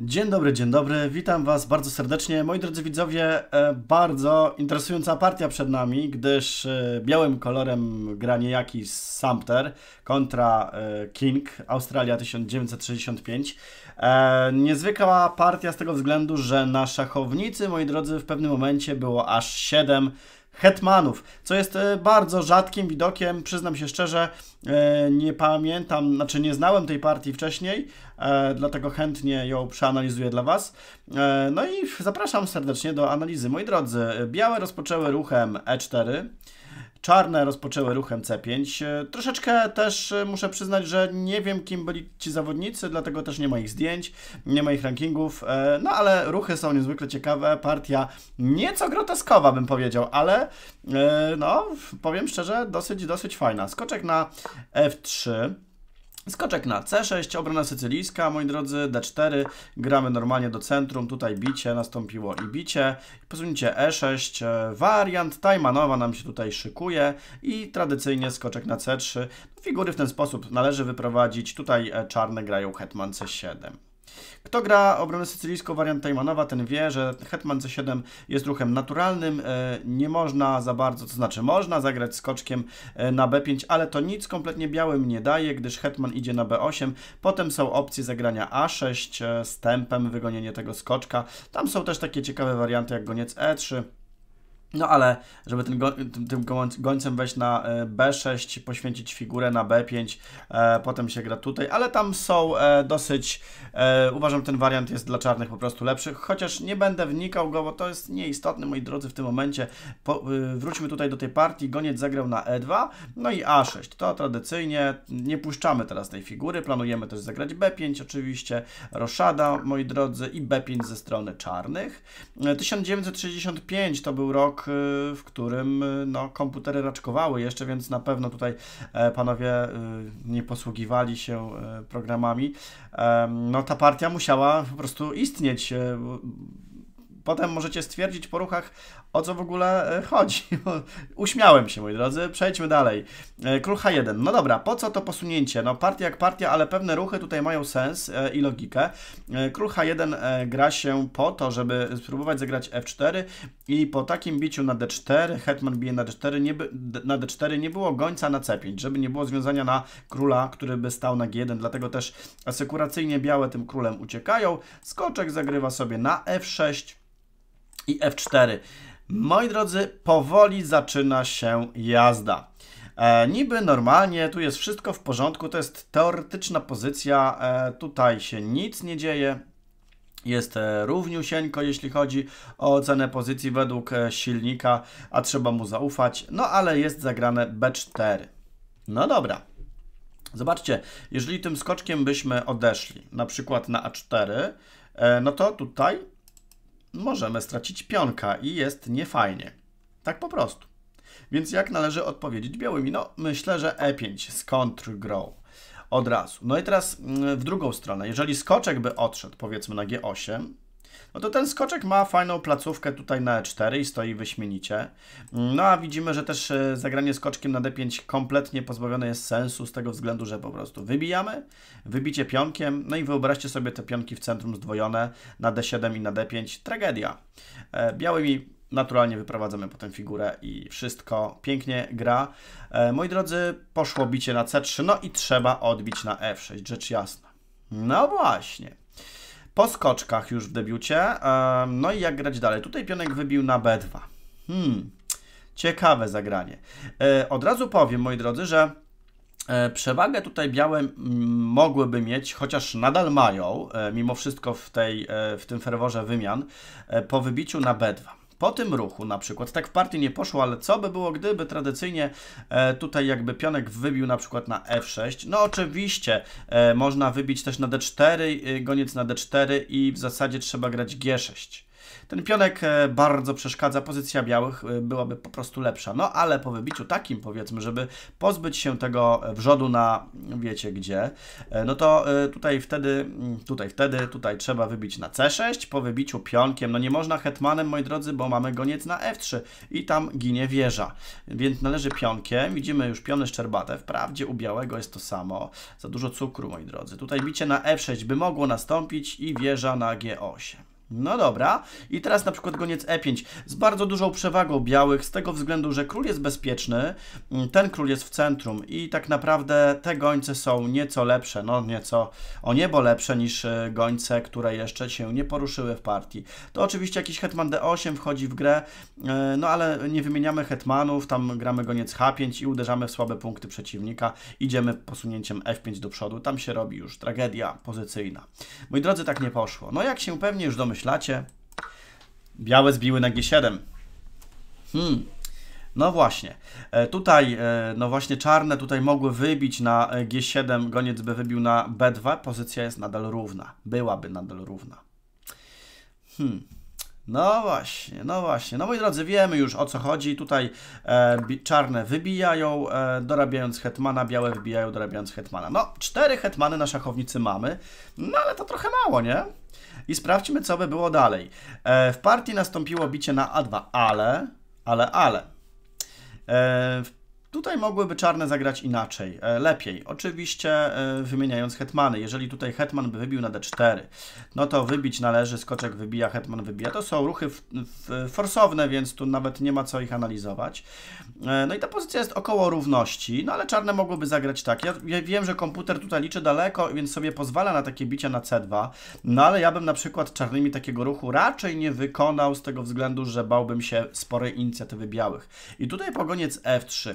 Dzień dobry, dzień dobry, witam Was bardzo serdecznie. Moi drodzy widzowie, e, bardzo interesująca partia przed nami, gdyż e, białym kolorem gra niejaki Sumter kontra e, King, Australia 1965. Niezwykła partia z tego względu, że na szachownicy, moi drodzy, w pewnym momencie było aż 7 hetmanów, co jest e, bardzo rzadkim widokiem, przyznam się szczerze, e, nie pamiętam, znaczy nie znałem tej partii wcześniej, e, dlatego chętnie ją przeanalizuję dla Was. No i zapraszam serdecznie do analizy. Moi drodzy, białe rozpoczęły ruchem E4, Czarne rozpoczęły ruchem C5. E, troszeczkę też e, muszę przyznać, że nie wiem, kim byli ci zawodnicy, dlatego też nie ma ich zdjęć, nie ma ich rankingów, e, no ale ruchy są niezwykle ciekawe. Partia nieco groteskowa, bym powiedział, ale no, powiem szczerze, dosyć, dosyć fajna. Skoczek na F3. Skoczek na C6, obrona sycylijska, moi drodzy, D4, gramy normalnie do centrum, tutaj bicie, nastąpiło i bicie, posunięcie E6, e, wariant Tajmanowa nam się tutaj szykuje i tradycyjnie skoczek na C3. Figury w ten sposób należy wyprowadzić, tutaj e, czarne grają hetman C7. Kto gra obronę sycylijską wariant Tajmanowa, ten wie, że hetman c7 jest ruchem naturalnym, e, nie można za bardzo, to znaczy można zagrać skoczkiem e, na b5, ale to nic kompletnie białym nie daje, gdyż hetman idzie na b8, potem są opcje zagrania a6 e, z tempem, wygonienie tego skoczka, tam są też takie ciekawe warianty jak goniec e3, no ale, żeby tym, go, tym gońcem wejść na e, B6, poświęcić figurę na B5, e, potem się gra tutaj, ale tam są e, dosyć, e, uważam ten wariant jest dla czarnych po prostu lepszy, chociaż nie będę wnikał go, bo to jest nieistotne, moi drodzy, w tym momencie. Po, e, wróćmy tutaj do tej partii, goniec zagrał na E2, no i A6, to tradycyjnie, nie puszczamy teraz tej figury, planujemy też zagrać B5 oczywiście, roszada, moi drodzy, i B5 ze strony czarnych. 1965 e, to był rok, rok, y, w którym y, no, komputery raczkowały jeszcze, więc na pewno tutaj e, panowie y, nie posługiwali się e, programami. No ta partia musiała po prostu istnieć. E, potem możecie stwierdzić po ruchach, o co w ogóle e, chodzi. Uśmiałem się, moi drodzy. Przejdźmy dalej. E, król H1. No dobra, po co to posunięcie? No partia jak partia, ale pewne ruchy tutaj mają sens e, i logikę. Król H1 gra się po to, żeby spróbować zagrać F4 i po takim biciu na D4, hetman bije na D4, nie by, na D4 nie było gońca na C5, żeby nie było związania na króla, który by stał na G1, dlatego też asekuracyjnie białe tym królem uciekają. Skoczek zagrywa sobie na F6 i F4. Moi drodzy, powoli zaczyna się jazda. E, niby normalnie, tu jest wszystko w porządku, to jest teoretyczna pozycja, e, tutaj się nic nie dzieje, jest e, równiusieńko, jeśli chodzi o ocenę pozycji według e, silnika, a trzeba mu zaufać, no ale jest zagrane B4. No dobra. Zobaczcie, jeżeli tym skoczkiem byśmy odeszli, na przykład na A4, e, no to tutaj możemy stracić pionka i jest niefajnie. Tak po prostu. Więc jak należy odpowiedzieć białymi? No, myślę, że E5 z grow od razu. No i teraz mm, w drugą stronę. Jeżeli skoczek by odszedł, powiedzmy na G8, no to ten skoczek ma fajną placówkę tutaj na E4 i stoi wyśmienicie. No a widzimy, że też e, zagranie skoczkiem na D5 kompletnie pozbawione jest sensu z tego względu, że po prostu wybijamy, wybicie pionkiem, no i wyobraźcie sobie te pionki w centrum zdwojone na D7 i na D5. Tragedia. E, białymi naturalnie wyprowadzamy potem figurę i wszystko pięknie gra. E, moi drodzy, poszło bicie na C3, no i trzeba odbić na F6, rzecz jasna. No właśnie po skoczkach już w debiucie. No i jak grać dalej? Tutaj pionek wybił na B2. Hmm, ciekawe zagranie. E, od razu powiem, moi drodzy, że e, Przewagę tutaj białe mogłyby mieć, chociaż nadal mają, e, mimo wszystko w, tej, w tym ferworze wymian, po wybiciu na B2 po tym ruchu na przykład, tak w partii nie poszło, ale co by było, gdyby tradycyjnie e, tutaj jakby pionek wybił na przykład na f6, no oczywiście e, można wybić też na d4, e, goniec na d4 i w zasadzie trzeba grać g6. Ten pionek e, bardzo przeszkadza, pozycja białych e, byłaby po prostu lepsza. No ale po wybiciu takim, powiedzmy, żeby pozbyć się tego wrzodu na wiecie gdzie, e, no to tutaj wtedy, mm, tutaj wtedy, tutaj trzeba wybić na C6, po wybiciu pionkiem, no nie można hetmanem, moi drodzy, bo mamy goniec na F3 i tam ginie wieża. Więc należy pionkiem, widzimy już piony szczerbate, wprawdzie u białego jest to samo, za dużo cukru, moi drodzy. Tutaj bicie na F6 by mogło nastąpić i wieża na G8. No dobra. I teraz na przykład goniec e5 z bardzo dużą przewagą białych z tego względu, że król jest bezpieczny, mm, ten król jest w centrum i tak naprawdę te gońce są nieco lepsze, no nieco o niebo lepsze niż e, gońce, które jeszcze się nie poruszyły w partii. To oczywiście jakiś hetman d8 wchodzi w grę, e, no ale nie wymieniamy hetmanów, tam gramy goniec h5 i uderzamy w słabe punkty przeciwnika, idziemy posunięciem f5 do przodu, tam się robi już tragedia pozycyjna. Moi drodzy, tak nie poszło. No jak się pewnie już domyślacie, myślacie? Białe zbiły na G7. Hmm. No właśnie. E, tutaj, e, no właśnie czarne tutaj mogły wybić na e, G7, goniec by wybił na B2, pozycja jest nadal równa. Byłaby nadal równa. Hmm. No właśnie, no właśnie. No moi drodzy, wiemy już o co chodzi. Tutaj e, czarne wybijają, e, dorabiając hetmana, białe wybijają, dorabiając hetmana. No, cztery hetmany na szachownicy mamy, no ale to trochę mało, nie? I sprawdźmy, co by było dalej. E, w partii nastąpiło bicie na A2, ale, ale, ale. E, w Tutaj mogłyby czarne zagrać inaczej, e, lepiej. Oczywiście e, wymieniając hetmany. Jeżeli tutaj hetman by wybił na d4, no to wybić należy, skoczek wybija, hetman wybija. To są ruchy forsowne, więc tu nawet nie ma co ich analizować. E, no i ta pozycja jest około równości, no ale czarne mogłyby zagrać tak. Ja, ja wiem, że komputer tutaj liczy daleko, więc sobie pozwala na takie bicia na c2, no ale ja bym na przykład czarnymi takiego ruchu raczej nie wykonał z tego względu, że bałbym się sporej inicjatywy białych. I tutaj pogoniec f3.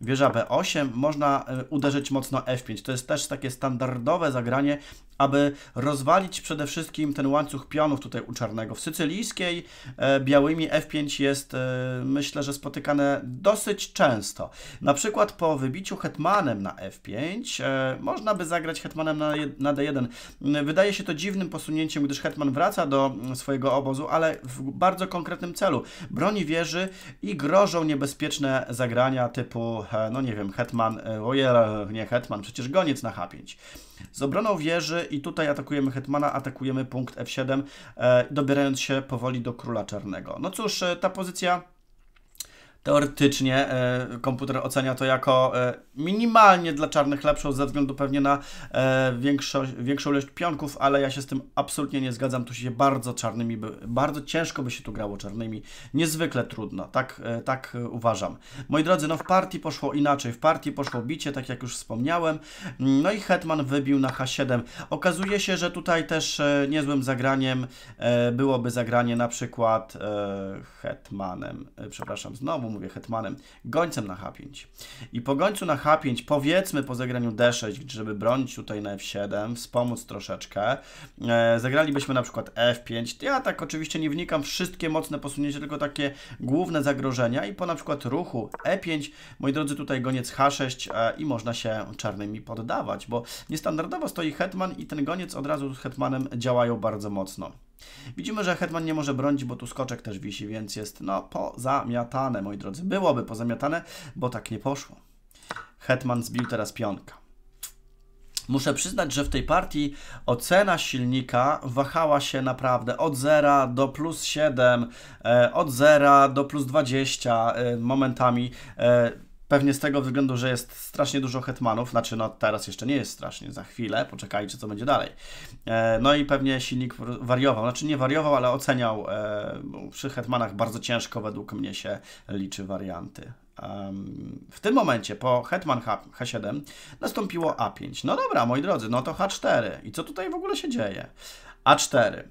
wieża B8, można e, uderzyć mocno F5. To jest też takie standardowe zagranie, aby rozwalić przede wszystkim ten łańcuch pionów tutaj u czarnego. W sycylijskiej e, białymi F5 jest e, myślę, że spotykane dosyć często. Na przykład po wybiciu hetmanem na F5 można by zagrać hetmanem na, D1. Wydaje się to dziwnym posunięciem, gdyż hetman wraca do mm, swojego obozu, ale w bardzo konkretnym celu. Broni wieży i grożą niebezpieczne zagrania typu E, no nie wiem, Hetman, e, ojera, nie Hetman, przecież goniec na H5. Z obroną wieży i tutaj atakujemy Hetmana, atakujemy punkt F7, e, dobierając się powoli do Króla Czarnego. No cóż, ta pozycja teoretycznie e, komputer ocenia to jako e, minimalnie dla czarnych lepszą ze względu pewnie na e, większą, większą ilość pionków, ale ja się z tym absolutnie nie zgadzam. Tu się bardzo czarnymi, bardzo ciężko by się tu grało czarnymi. Niezwykle trudno, tak, tak uważam. Moi drodzy, no w partii poszło inaczej. W partii poszło bicie, tak jak już wspomniałem. No i Hetman wybił na H7. Okazuje się, że tutaj też niezłym zagraniem byłoby zagranie na przykład Hetmanem. Przepraszam, znowu mówię hetmanem, gońcem na H5. I po gońcu na H5, powiedzmy po zagraniu D6, żeby bronić tutaj na F7, wspomóc troszeczkę, e, zagralibyśmy na przykład F5. Ja tak oczywiście nie wnikam wszystkie mocne posunięcia, tylko takie główne zagrożenia i po na przykład ruchu E5, moi drodzy, tutaj goniec H6 e, i można się czarnymi poddawać, bo niestandardowo stoi hetman i ten goniec od razu z hetmanem działają bardzo mocno. Widzimy, że Hetman nie może bronić, bo tu skoczek też wisi, więc jest no pozamiatane, moi drodzy. Byłoby pozamiatane, bo tak nie poszło. Hetman zbił teraz pionka. Muszę przyznać, że w tej partii ocena silnika wahała się naprawdę od 0 do plus 7, e, od 0 do plus 20 e, momentami. E, Pewnie z tego względu, że jest strasznie dużo hetmanów, znaczy no teraz jeszcze nie jest strasznie, za chwilę, poczekajcie co będzie dalej. E, no i pewnie silnik wariował, znaczy nie wariował, ale oceniał, e, przy hetmanach bardzo ciężko według mnie się liczy warianty. W tym momencie po Hetman H7 nastąpiło A5. No dobra, moi drodzy, no to H4. I co tutaj w ogóle się dzieje? A4.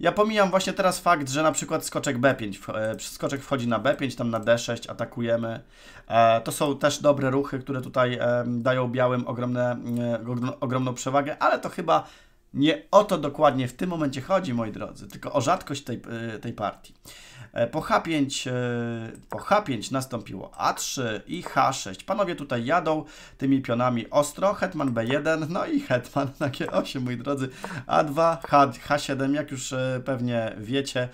Ja pomijam właśnie teraz fakt, że na przykład skoczek B5, e, skoczek wchodzi na B5, tam na D6 atakujemy. E, to są też dobre ruchy, które tutaj dają białym ogromne, e, ogromną przewagę, ale to chyba nie o to dokładnie w tym momencie chodzi, moi drodzy, tylko o rzadkość tej, e, tej partii. E, po H5, e, po H5 nastąpiło A3 i H6. Panowie tutaj jadą tymi pionami ostro. Hetman B1, no i Hetman na G8, moi drodzy. A2, H, H7, jak już pewnie wiecie,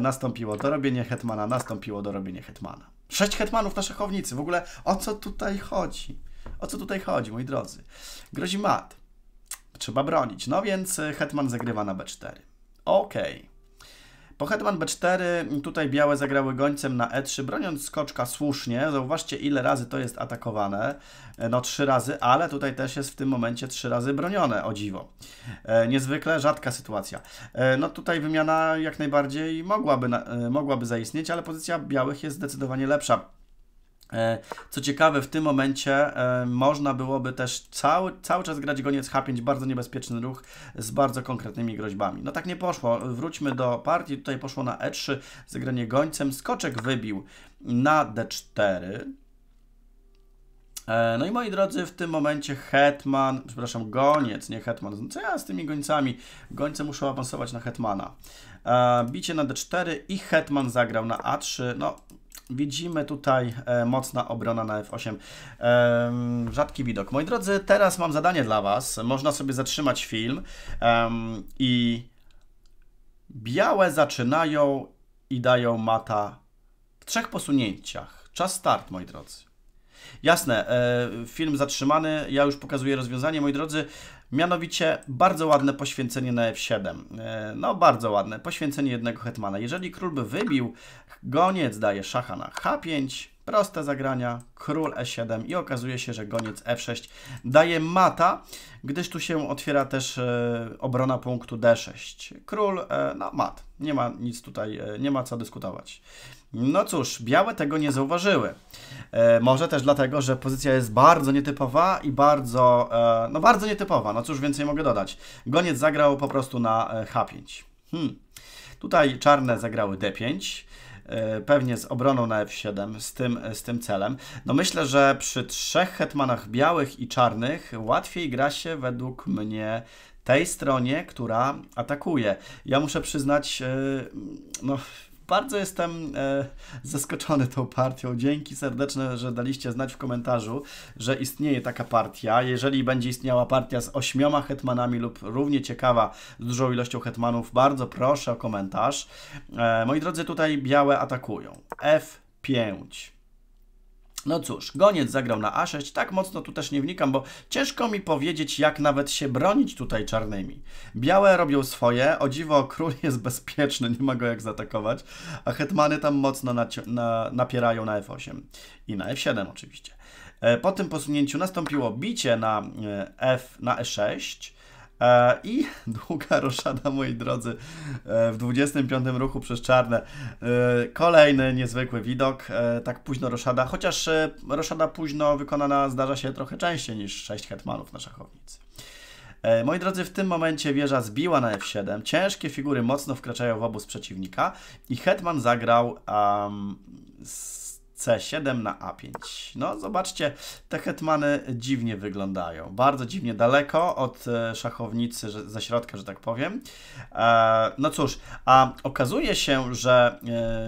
nastąpiło dorobienie Hetmana, nastąpiło dorobienie Hetmana. Sześć Hetmanów na szachownicy. W ogóle o co tutaj chodzi? O co tutaj chodzi, moi drodzy? Grozi mat trzeba bronić. No więc e, hetman zagrywa na b4. Okej. Po hetman b4 tutaj białe zagrały gońcem na e3, broniąc skoczka słusznie. Zauważcie, ile razy to jest atakowane. E, no trzy razy, ale tutaj też jest w tym momencie trzy razy bronione, o dziwo. E, niezwykle rzadka sytuacja. E, no tutaj wymiana jak najbardziej mogłaby, na, e, mogłaby zaistnieć, ale pozycja białych jest zdecydowanie lepsza. E, co ciekawe, w tym momencie e, można byłoby też cały, cały czas grać goniec H5, bardzo niebezpieczny ruch z bardzo konkretnymi groźbami. No tak nie poszło. Wróćmy do partii. Tutaj poszło na E3, zagranie gońcem. Skoczek wybił na D4. E, no i moi drodzy, w tym momencie Hetman, przepraszam, goniec, nie Hetman. Co ja z tymi gońcami? Gońce muszą awansować na Hetmana. Bicie na D4 i Hetman zagrał na A3. No, Widzimy tutaj e, mocna obrona na F8. E, rzadki widok. Moi drodzy, teraz mam zadanie dla Was. Można sobie zatrzymać film e, i białe zaczynają i dają mata w trzech posunięciach. Czas start, moi drodzy. Jasne, e, film zatrzymany, ja już pokazuję rozwiązanie, moi drodzy. Mianowicie bardzo ładne poświęcenie na f7. E, no bardzo ładne, poświęcenie jednego hetmana. Jeżeli król by wybił, goniec daje szacha na h5, proste zagrania, król e7 i okazuje się, że goniec f6 daje mata gdyż tu się otwiera też e, obrona punktu d6. Król, e, no mat, nie ma nic tutaj, e, nie ma co dyskutować. No cóż, białe tego nie zauważyły. Może też dlatego, że pozycja jest bardzo nietypowa i bardzo, no bardzo nietypowa, no cóż więcej mogę dodać. Goniec zagrał po prostu na h5. Hmm. Tutaj czarne zagrały d5, E, pewnie z obroną na F7, z tym, e, z tym celem. No myślę, że przy trzech hetmanach białych i czarnych łatwiej gra się według mnie tej stronie, która atakuje. Ja muszę przyznać, e, no bardzo jestem e, zaskoczony tą partią. Dzięki serdeczne, że daliście znać w komentarzu, że istnieje taka partia. Jeżeli będzie istniała partia z ośmioma hetmanami lub równie ciekawa z dużą ilością hetmanów, bardzo proszę o komentarz. E, moi drodzy, tutaj białe atakują. F5. No cóż, goniec zagrał na A6, tak mocno tu też nie wnikam, bo ciężko mi powiedzieć, jak nawet się bronić tutaj czarnymi. Białe robią swoje, o dziwo król jest bezpieczny, nie ma go jak zaatakować, a hetmany tam mocno na napierają na F8 i na F7 oczywiście. E, po tym posunięciu nastąpiło bicie na e, F na E6, E, I długa roszada, moi drodzy, e, w 25 ruchu przez czarne. E, kolejny niezwykły widok, tak późno roszada, chociaż roszada późno wykonana zdarza się trochę częściej niż 6 hetmanów na szachownicy. Moi drodzy, w tym momencie wieża zbiła na f7, ciężkie figury mocno wkraczają w obóz przeciwnika i hetman zagrał um, z C7 na A5. No zobaczcie, te hetmany dziwnie wyglądają. Bardzo dziwnie daleko od e, szachownicy że, ze środka, że tak powiem. E, no cóż, a okazuje się, że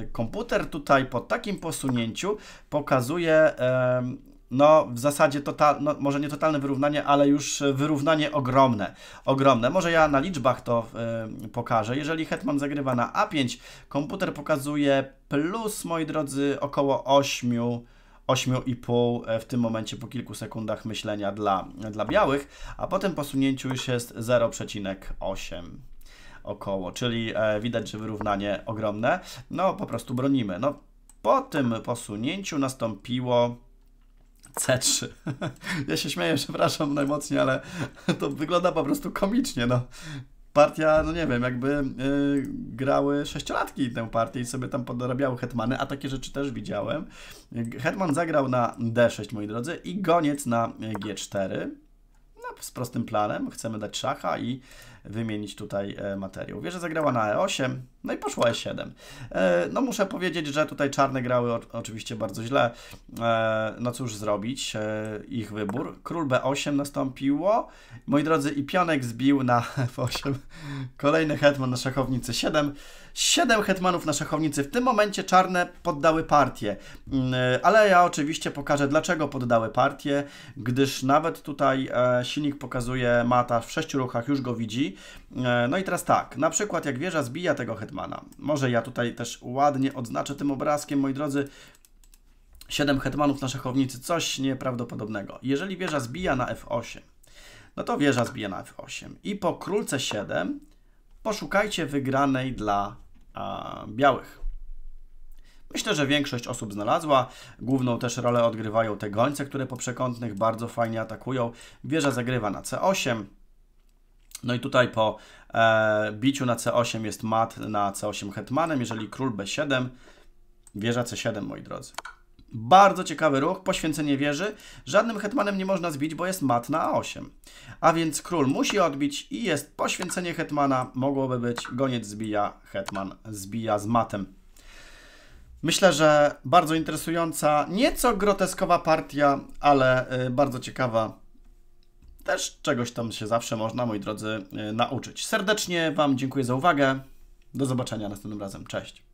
e, komputer tutaj po takim posunięciu pokazuje no w zasadzie total, no, może nie totalne wyrównanie, ale już wyrównanie ogromne. Ogromne. Może ja na liczbach to y, pokażę. Jeżeli hetman zagrywa na A5, komputer pokazuje plus, moi drodzy, około 8 8,5 e, w tym momencie po kilku sekundach myślenia dla, dla białych, a po tym posunięciu już jest 0,8 około, czyli e, widać, że wyrównanie ogromne. No po prostu bronimy. No po tym posunięciu nastąpiło C3. Ja się śmieję, przepraszam najmocniej, ale to wygląda po prostu komicznie, no. Partia, no nie wiem, jakby yy, grały sześciolatki tę partię i sobie tam podorabiały hetmany, a takie rzeczy też widziałem. Hetman zagrał na D6, moi drodzy, i goniec na G4 no, z prostym planem. Chcemy dać szacha i wymienić tutaj e, materiał. Wieża zagrała na E8, no i poszło E7. E, no muszę powiedzieć, że tutaj czarne grały oczywiście bardzo źle. E, no cóż zrobić, e, ich wybór. Król B8 nastąpiło. Moi drodzy, i pionek zbił na F8. Kolejny hetman na szachownicy 7. 7 hetmanów na szachownicy. W tym momencie czarne poddały partię. Mm, ale ja oczywiście pokażę, dlaczego poddały partię, gdyż nawet tutaj silnik pokazuje mata w 6 ruchach, już go widzi. No i teraz tak, na przykład jak wieża zbija tego hetmana, hetmana. Może ja tutaj też ładnie odznaczę tym obrazkiem, moi drodzy, 7 hetmanów na szachownicy, coś nieprawdopodobnego. Jeżeli wieża zbija na f8, no to wieża zbija na f8. I po królce 7 poszukajcie wygranej dla a, białych. Myślę, że większość osób znalazła. Główną też rolę odgrywają te gońce, które po przekątnych bardzo fajnie atakują. Wieża zagrywa na c8. No i tutaj po e, biciu na C8 jest mat na C8 hetmanem, jeżeli król B7, wieża C7, moi drodzy. Bardzo ciekawy ruch, poświęcenie wieży. Żadnym hetmanem nie można zbić, bo jest mat na A8. A więc król musi odbić i jest poświęcenie hetmana. Mogłoby być goniec zbija, hetman zbija z matem. Myślę, że bardzo interesująca, nieco groteskowa partia, ale y, bardzo ciekawa też czegoś tam się zawsze można, moi drodzy, e, nauczyć. Serdecznie Wam dziękuję za uwagę. Do zobaczenia następnym razem. Cześć.